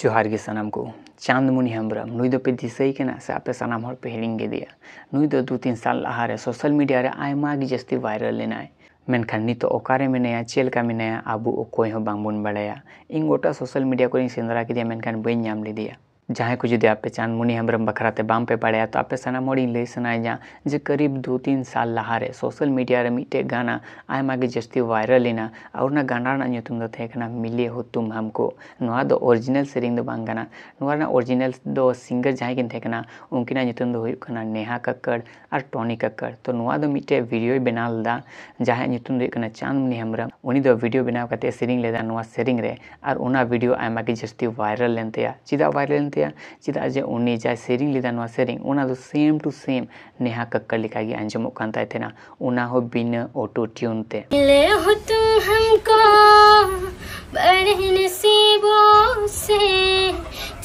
ᱡᱚᱦᱟᱨ ᱜᱮ ᱥᱟᱱᱟᱢ ᱠᱚ ᱪᱟᱸᱫᱽ ᱢᱩᱱᱤ ᱦᱮᱢᱵᱨᱚᱢ ᱱᱩᱭ ᱫᱚ ᱯᱮ ᱫᱤᱥᱟᱹᱭ ᱠᱟᱱᱟ ᱥᱮ ᱟᱯᱮ ᱥᱟᱱᱟᱢ ᱦᱚᱲ ᱯᱮ ᱦᱤᱲᱤᱧ ᱠᱮᱫᱮᱭᱟ ᱱᱩᱭ ᱫᱚ ᱫᱩ ᱛᱤᱱ ᱥᱟᱞ ᱞᱟᱦᱟᱨᱮ ᱥᱳᱥᱟᱞ ᱢᱤᱰᱤᱭᱟ ᱨᱮ ᱟᱭᱢᱟ ᱜᱮ ᱡᱟᱹᱥᱛᱤ ᱵᱷᱟᱭᱨᱟᱞ ᱞᱮᱱᱟᱭ ᱢᱮᱱᱠᱷᱟᱱ ᱱᱤᱛᱚᱜ ᱚᱠᱟᱨᱮ ᱢᱮᱱᱟᱭᱟ ᱪᱮᱫ ᱞᱮᱠᱟ ᱢᱮᱱᱟᱭᱟ ᱟᱵᱚ ᱚᱠᱚᱭ ᱦᱚᱸ ᱵᱟᱝᱵᱚᱱ ᱵᱟᱲᱟᱭᱟ ᱤᱧ ᱜᱚᱴᱟ ᱥᱳᱥᱟᱞ ᱢᱤᱰᱤᱭᱟ ᱠᱚᱨᱮᱧ ᱥᱮᱸᱫᱽᱨᱟ ᱠᱮᱫᱮᱭᱟ ᱢᱮᱱᱠᱷᱟᱱ ᱵᱟᱹᱧ ᱧᱟᱢ ᱞᱮᱫᱮᱭᱟ जहाँ को जुदे आपे चांद मुनि हेम्ब्रम बखरा ते बाम पे पड़े तो आपे सना मोड़ी ले सना जा जे करीब दो तीन साल लहारे सोशल मीडिया रे मीटे गाना आए मागे जस्ती वायरल इना और गाना ना थे मिले हो तुम हमको नुआ दो ओरिजिनल सेरिंग ना ओरिजिनल दो सिंगर जहाँ किन थे नेहा कक्कड़ और टोनी कक्कड़ तो नुआ दो मीटे वीडियो बना लदा जहाँ न्यू तुम दो चांद मुनि हेम्ब्रम उन्हीं दो वीडियो बनाव से सेरिंग लेदा नुआ सेरिंग रे और उना वीडियो आए मागे जस्ती वायरल लेते चीजा वायरल लेते ᱜᱮᱭᱟ ᱪᱮᱫᱟᱜ ᱡᱮ ᱩᱱᱤ ᱡᱟᱭ ᱥᱮᱨᱮᱧ ᱞᱮᱫᱟ ᱱᱚᱣᱟ ᱥᱮᱨᱮᱧ ᱚᱱᱟ ᱫᱚ ᱥᱮᱢ ᱴᱩ ᱥᱮᱢ ᱱᱮᱦᱟ ᱠᱚᱠᱠᱚᱨ ᱞᱮᱠᱟ ᱜᱮ ᱟᱸᱡᱚᱢᱚᱜ ᱠᱟᱱ ᱛᱟᱭ ᱛᱟᱦᱮᱱᱟ ᱚᱱᱟ ᱦᱚᱸ ᱵᱤᱱᱟᱹ ᱚᱴᱳ ᱴᱤᱭᱩᱱ ᱛᱮ ᱢᱤᱞᱮ ᱦᱚ ᱛᱩᱢ ᱦᱟᱢᱠᱚ बड़े नसीबों से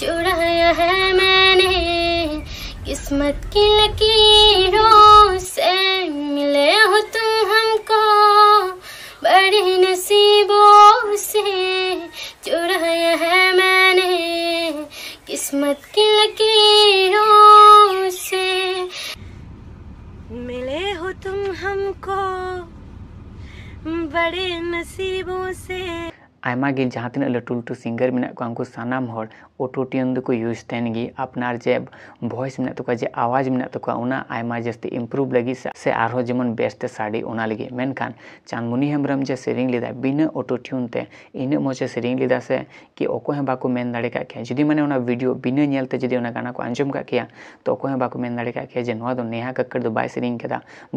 चुराया है मैंने किस्मत की लकीर किस्मत की लकीरों से मिले हो तुम हमको बड़े नसीबों से जहाँ तीन लटू लटू सिंगर मे सामना हर ऑटोटियन को यूज तेन अपना जे भॉस मे तो जे आवाज़ मे तो जस्ती इम्प्रूव लगे से और जमन बेस्ते साड़ी लगे मेखान चांदमुनि हेम्रम जे से लिदा बिना ऑटोटियन इन मजे से लिदा से कि मन दाड़ क्या जी मैंने भिडियो बिना नलते जी गाना को आंजम का तो मन दाड़ क्या नेहा कक्ड़ बै से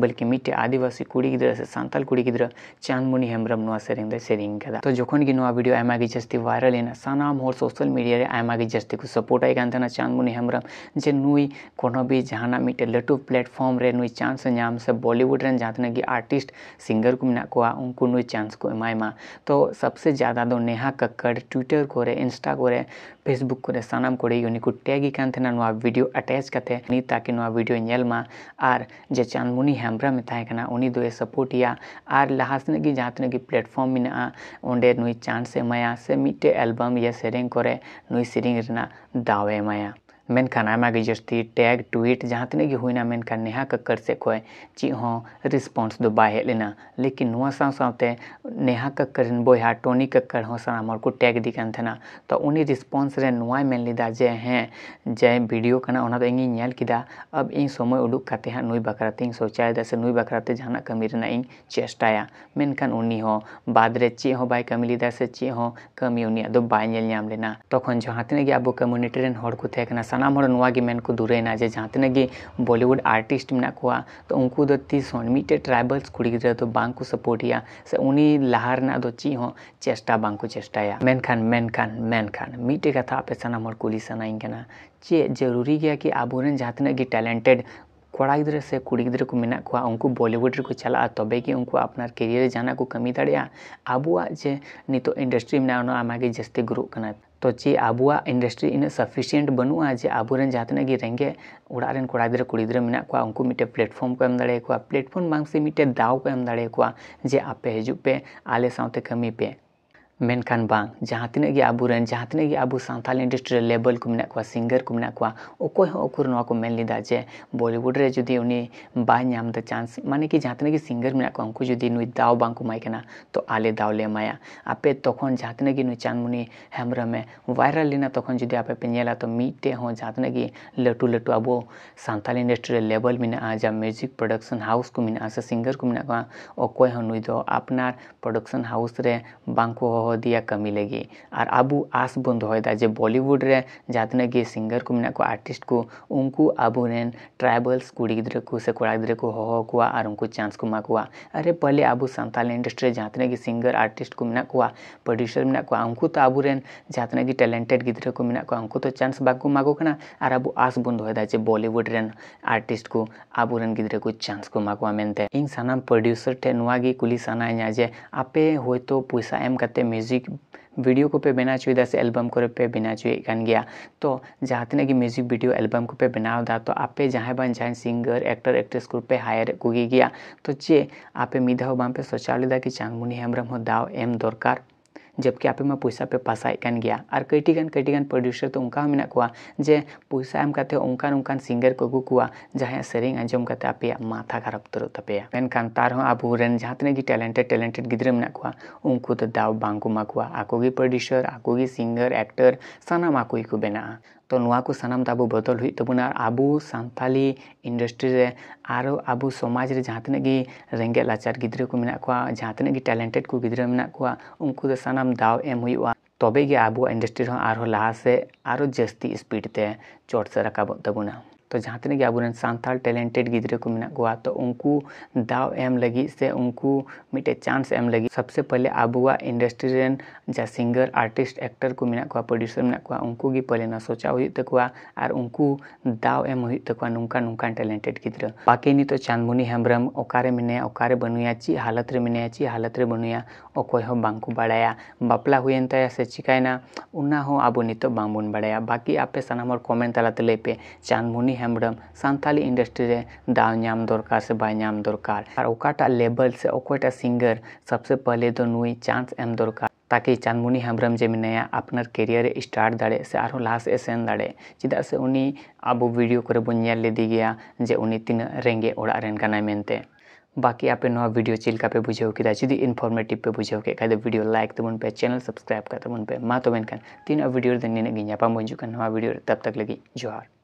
बल्कि मिट्टे आदिवासी कुड़ी गिरा से सानाल कुड़ी गिरा चांदमुनि हेम्रम से से तो जखन ಗೆ ನುವಾ ವಿಡಿಯೋ ಐ आगे जस्ती वायरल है ಸಾನಾಮ್ हर सोशल मीडिया रे आगे जस्ती को सपोर्ट आई ಆಯ ಕಾಂತನ ಚಾಂದಮುನಿ ಹೆಮ್ರಮ್ ಜೆ ನುಯಿ कोनो भी जहाँ मिट्टे लटू प्लेटफॉर्म रे नुई चांस नाम से बॉलीवुड रे जहाँ तक आर्टिस्ट सिंगर को मेना को उनको नुई चांस को एमायमा तो सबसे ज़्यादा दो तो नेहा कक्कड़ ट्विटर को रे इंस्टा को रे फेसबुक को रे सानाम को रे उनको टैग कान थे वीडियो अटैच करते नी ताकि ना वीडियो नेलमा और जे चांदमुनी हेम्ब्रा में ताहे दो सपोर्ट या और लहासने की जहाँ तक प्लेटफॉर्म मे ओंडे नुई ᱪᱟᱱᱥ ᱮᱢᱟᱭᱟ ᱥᱮ ᱢᱤᱫᱴᱮᱡ ᱮᱞᱵᱟᱢ ᱤᱭᱟᱹ ᱥᱮᱨᱮᱧ ᱠᱚᱨᱮ ᱱᱩᱭ ᱥᱮᱨᱮᱧ ᱨᱮᱱᱟᱜ ᱫᱟᱣᱮ ᱮᱢᱟᱭᱟ मेनखा नामा की जस्ती टैग ट्वीट जहाँ तने की हुई ना मेनखा नेहा कक्कर से खोए ची हों हाँ, रिस्पॉन्स दो तो बाहे लेना लेकिन नुआ साँ साँते नेहा कक्कर इन बो हा टोनी कक्कर हों हाँ, सना मोर को टैग दिखन थे ना तो उन्हीं रिस्पॉन्स रे नुआ मेन लिदा जे हैं जे वीडियो कना उन्हें तो इंगी नियल किदा अब इन समय उड़ूक खाते हैं नुई बकराते इन सोचाए दस नुई बकराते जहाँ कमी रे ना इन चेष्टाया मेनखान उन्नी हों बाद रे ची हों बाय कमी लिदा से ची हों कमी उन्नी दो तो बाय नियल नाम लेना तो जहाँ तने की अब कम्युनिटी रेन हर को थे कना ᱥᱟᱱᱟᱢ ᱦᱚᱲ ᱱᱚᱣᱟ ᱜᱮ ᱢᱮᱱ ᱠᱚ ᱫᱩᱨᱟᱹᱭᱮᱱᱟ ᱡᱮ ᱡᱟᱦᱟᱸ ᱛᱤᱱᱟᱹᱜ ᱜᱮ ᱵᱚᱞᱤᱣᱩᱰ ᱟᱨᱴᱤᱥᱴ ᱢᱮᱱᱟᱜ ᱠᱚᱣᱟ ᱛᱚ ᱩᱱᱠᱩ ᱫᱚ ᱛᱤᱥ ᱦᱚᱸ ᱢᱤᱫᱴᱮᱡ ᱴᱨᱟᱭᱵᱟᱞᱥ ᱠᱩᱲᱤ ᱜᱤᱫᱽᱨᱟᱹ ᱫᱚ ᱵᱟᱝ ᱠᱚ ᱥᱟᱯᱳᱨᱴᱮᱭᱟ ᱥᱮ ᱩᱱᱤ ᱞᱟᱦᱟ ᱨᱮᱱᱟᱜ ᱫᱚ ᱪᱮᱫ ᱦᱚᱸ ᱪᱮᱥᱴᱟ ᱵᱟᱝ ᱠᱚ ᱪᱮᱥᱴᱟᱭᱟ ᱢᱮᱱᱠᱷᱟᱱ ᱢᱮᱱᱠᱷᱟᱱ ᱢᱮᱱᱠᱷᱟᱱ ᱢᱤᱫᱴᱮᱡ ᱠᱟᱛᱷᱟ ᱟᱯᱮ ᱥᱟᱱᱟᱢ ᱦᱚᱲ ᱠᱩᱞᱤ ᱥᱟᱱᱟᱭᱤᱧ ᱠᱟᱱᱟ ᱪᱮᱫ ᱡᱟᱹᱨᱩᱨᱤ ᱜᱮᱭᱟ ᱠᱤ ᱟᱵᱚᱨᱮᱱ ᱡᱟᱦᱟᱸ ᱛᱤᱱᱟᱹᱜ ᱜᱮ ᱴᱮᱞᱮᱱᱴᱮᱰ कड़ा गिरा से कुड़ी गिरा को मेना को उनको बॉलीवुड को चला तब कि उनको अपना कैरियर जाना को कमी दाड़ा अब जे नित इंडस्ट्री में आगे जस्ती गुरु तो चे अब इंडस्ट्री इन सफिसियंट बनू जे अब जहाँ कि रेगे उड़ा कड़ा गिरा कुड़ी गिरा मेना को उनको मिट्टे प्लेटफॉर्म को प्लेटफॉर्म बांग से मिट्टे दाव को जे आपे हजू पे आले कमी पे मेनखान बांग जहाँ तीन गे अब जहाँ तीन गे अब सान इंडस्ट्रियल लेवल को मेरे को सिंगर को मेकोरेंदा जे बॉलीवुड रे जुदी उनी बाम चांस माने कि जहाँ तीन सिंगर मे उनको जुदी नु दाव बाईकना तो आले दाव ले माया आपे तक जहाँ तीन गे चांदमुनी हेम्रमे वायरल तक तो जुदी मिट्टे जहाँ तीन गे लटू लटू अब सान इंडस्ट्रियल लेवल में जहाँ म्यूजिक प्रोडक्शन हाउस को मेरे सिंगर को मेरे को अपना प्रोडक्शन हाउस रे बाको दिया कमी लगी और अब आस बंद हो जे बॉलीवुड रे जतने की सिंगर को को आर्टिस्ट को उनको अब ट्राइबल्स कुड़ी गुड़ी गुड़ा गिर को हो को और उनको चांस को माकुआ अरे पहले अब संताल इंडस्ट्री जतने की सिंगर आर्टिस्ट को मना को प्रड्यूसर मे को उनको तो अब जतने की टैलेंटेड गिरा को उनको तो चांस बाको मागो करना और अब आस बंद हो जे बॉलीवुड रे आर्टिस्ट को अब गिर को चांस को माकुआ मनते इन सामान प्रड्यूसर ठे कुली सना जे आपे हो तो पैसा एम करते ᱢᱤᱭᱩᱡᱤᱠ ᱵᱷᱤᱰᱤᱭᱳ ᱠᱚᱯᱮ ᱵᱮᱱᱟᱣ ᱦᱚᱪᱚᱭᱮᱫᱟ ᱥᱮ ᱮᱞᱵᱟᱢ ᱠᱚᱨᱮ ᱯᱮ ᱵᱮᱱᱟᱣ ᱦᱚᱪᱚᱭᱮᱫ ᱠᱟᱱ ᱜᱮᱭᱟ ᱛᱚ ᱡᱟᱦᱟᱸ ᱛᱤᱱᱟᱹᱜ ᱜᱮ ᱢᱤᱭᱩᱡᱤᱠ ᱵᱷᱤᱰᱤᱭᱳ ᱮᱞᱵᱟᱢ ᱠᱚᱯᱮ ᱵᱮᱱᱟᱣᱫᱟ ᱛᱚ ᱟᱯᱮ ᱡᱟᱦᱟᱸᱭ ᱵᱟᱝ ᱡᱟᱦᱟᱸᱭ ᱥᱤᱝᱜᱟᱨ ᱮᱠᱴᱟᱨ ᱮᱠᱴᱨᱮᱥ ᱠᱚᱯᱮ ᱦᱟᱭᱟᱨᱮᱫ ᱠᱚᱜᱮ ᱜᱮᱭᱟ ᱛᱚ ᱪᱮ ᱟᱯᱮ ᱢᱤᱫ ᱫᱷᱟᱣ ᱵᱟᱝᱯᱮ ᱥᱳᱪᱟᱣ ᱞᱮᱫᱟ ᱠᱤ ᱪᱟᱸᱫᱽᱢᱩᱱᱤ ᱦᱮᱢᱵᱨᱚᱢ ᱦᱚᱸ ᱫᱟᱣ ᱮᱢ ᱫᱚᱨᱠᱟᱨ जबकि आप पैसा पे पासाईन गया और कटिगन कटिगन प्रोड्यूसर तो उनका मे जे पैसा एम करते उनका उनका सिंगर को जहां से आजम करते आप माथा खराब तरह तपेन अब जहां तक टैलेंटेड टैलेंटेड गिद्रे मे उनको तो दाव बाको प्रोड्यूसर आकोगी सिंगर एक्टर सामना को बना ᱛᱚ ᱱᱚᱣᱟ ᱠᱚ ᱥᱟᱱᱟᱢ ᱛᱟᱵᱚ ᱵᱚᱫᱚᱞ ᱦᱩᱭᱩᱜ ᱛᱟᱵᱚᱱᱟ ᱟᱨ ᱟᱵᱚ ᱥᱟᱱᱛᱟᱞᱤ ᱤᱱᱰᱟᱥᱴᱨᱤ ᱨᱮ ᱟᱨᱚ ᱟᱵᱚ ᱥᱚᱢᱟᱡᱽ ᱨᱮ ᱡᱟᱦᱟᱸ ᱛᱤᱱᱟᱹᱜ ᱜᱮ ᱨᱮᱸᱜᱮᱡ ᱞᱟᱪᱟᱨ ᱜᱤᱫᱽᱨᱟᱹ ᱠᱚ ᱢᱮᱱᱟᱜ ᱠᱚᱣᱟ ᱡᱟᱦᱟᱸ ᱛᱤᱱᱟᱹᱜ ᱜᱮ ᱴᱮᱞᱮᱱᱴᱮᱰ ᱠᱚ ᱜᱤᱫᱽᱨᱟᱹ ᱢᱮᱱᱟᱜ ᱠᱚᱣᱟ ᱩᱱᱠᱩ ᱫᱚ ᱥᱟᱱᱟᱢ ᱫᱟᱣ ᱮᱢ ᱦᱩᱭᱩᱜᱼᱟ ᱛᱚᱵᱮ ᱜᱮ ᱟᱵᱚᱣᱟᱜ ᱤᱱᱰᱟᱥᱴᱨᱤ ᱦᱚᱸ ᱟᱨᱦᱚᱸ ᱞᱟᱦᱟ ᱥᱮᱫ ᱟᱨᱚ ᱡᱟᱹᱥᱛᱤ ᱥᱯᱤᱰ ᱛᱮ ᱪᱚᱴ ᱥᱮ ᱨᱟᱠᱟᱵᱚᱜ ᱛᱟᱵᱚᱱᱟ ᱛᱚ ᱡᱟᱦᱟᱸ ᱛᱤᱱᱟᱹᱜ ᱜᱮ ᱟᱵᱚᱨᱮᱱ ᱥᱟᱱᱛᱟᱲ ᱴᱮᱞᱮᱱᱴᱮᱰ ᱜᱤᱫᱽᱨᱟᱹ ᱠᱚ ᱢᱮᱱᱟᱜ ᱠᱚᱣᱟ ᱛᱚ ᱩᱱᱠᱩ ᱫᱟᱣ ᱮᱢ ᱞᱟᱹᱜᱤᱫ ᱥᱮ ᱩᱱᱠᱩ ᱢᱤᱫᱴᱮᱡ ᱪᱟᱱᱥ ᱮᱢ ᱞᱟᱹᱜᱤᱫ ᱥᱚᱵᱥᱮ ᱯᱟᱦᱞᱮ ᱟᱵᱚᱣᱟᱜ ᱤᱱᱰᱟᱥᱴᱨᱤ ᱨᱮᱱ ᱡᱟ ᱥᱤᱝᱜᱟᱨ ᱟᱨᱴᱤᱥᱴ ᱮᱠᱴᱟᱨ ᱠᱚ ᱢᱮᱱᱟᱜ ᱠᱚᱣᱟ ᱯᱨᱚᱰᱤᱭᱩᱥᱟᱨ ᱢᱮᱱᱟᱜ ᱠᱚᱣᱟ ᱩᱱᱠᱩ ᱜᱮ ᱯᱟᱦᱞᱮ ᱱᱚᱣᱟ ᱥᱚᱪᱟᱣ ᱦᱩᱭᱩᱜ ᱛᱟᱠᱚᱣᱟ ᱟᱨ ᱩᱱᱠᱩ ᱫᱟᱣ ᱮᱢ ᱦᱩᱭᱩᱜ ᱛᱟᱠᱚᱣᱟ ᱱᱚᱝᱠᱟ ᱱᱚᱝᱠᱟᱱ ᱴᱮᱞᱮᱱᱴᱮᱰ ᱜᱤᱫᱽᱨᱟᱹ ᱵᱟᱠᱤ ᱱᱤᱛᱚᱜ ᱪᱟᱸᱫᱽᱢᱩᱱᱤ ᱦᱮᱢᱵᱨᱚᱢ ᱚᱠᱟᱨᱮ ᱢᱮᱱᱟᱭᱟ ᱚᱠᱟᱨᱮ ᱵᱟᱹᱱᱩᱭᱟ ᱪᱮᱫ ᱦᱟᱞᱚᱛ ᱨᱮ ᱢᱮᱱᱟᱭᱟ ᱪᱮᱫ ᱦᱟᱞᱚᱛ ᱨᱮ ᱵᱟᱹᱱᱩᱭᱟ ᱚᱠᱚᱭ ᱦᱚᱸ ᱵᱟᱝᱠᱚ ᱵᱟᱲᱟᱭᱟ ᱵᱟᱯᱞᱟ ᱦᱩᱭᱮᱱ ᱛᱟᱭᱟ ᱥᱮ ᱪᱤᱠᱟᱭᱱᱟ ᱚᱱᱟ ᱦᱚᱸ ᱟᱵᱚ ᱱᱤᱛᱚᱜ ᱵᱟᱝᱵᱚᱱ ᱵᱟᱲᱟᱭᱟ ᱵᱟᱠᱤ ᱟᱯᱮ ᱥᱟᱱᱟᱢ ᱦᱚᱲ ᱠᱚᱢᱮᱱᱴ ᱛᱟᱞᱟᱛᱮ ᱞᱟᱹᱭ ᱯᱮ ᱪᱟᱸᱫᱽᱢᱩᱱᱤ ᱦᱮᱢᱵᱨᱚᱢ सानी इंडस्ट्री ᱨᱮ ᱫᱟᱣ ᱧᱟᱢ ᱫᱚᱨᱠᱟᱨ ᱥᱮ ᱵᱟᱭ ᱧᱟᱢ ᱫᱚᱨᱠᱟᱨ ᱟᱨ ᱚᱠᱟᱴᱟᱜ ᱞᱮᱵᱮᱞ ᱥᱮ ᱚᱠᱚᱭᱴᱟᱜ सबसे पहले तो नुई चांस एम दरकार ताकि चांदमुनी हेम्ब्रम जे मेनाया अपना कैरियर स्टार्ट दाड़े से और लासे एसन दाड़े चेदा से उन्नी अब भिडियो करे बन गया जे उन्नी तीन रेंगे ओड़ा मेनते बाकी आपे नवा वीडियो चिल पे बुझे किदा जी इन्फॉर्मेटिव पे बुझे के खाद वीडियो लाइक तब पे चैनल सब्सक्राइब करता तबन पे मा तो मेनखान तीन वीडियो दिन ने गिना नवा वीडियो तब तक लगी जोहार